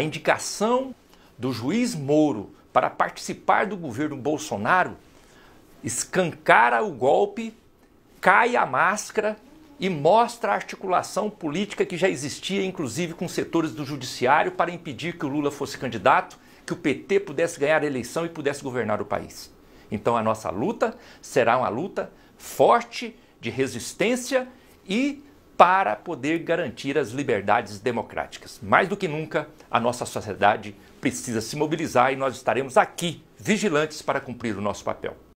A indicação do juiz Moro para participar do governo Bolsonaro escancara o golpe, cai a máscara e mostra a articulação política que já existia, inclusive com setores do judiciário, para impedir que o Lula fosse candidato, que o PT pudesse ganhar a eleição e pudesse governar o país. Então a nossa luta será uma luta forte de resistência e para poder garantir as liberdades democráticas. Mais do que nunca, a nossa sociedade precisa se mobilizar e nós estaremos aqui, vigilantes, para cumprir o nosso papel.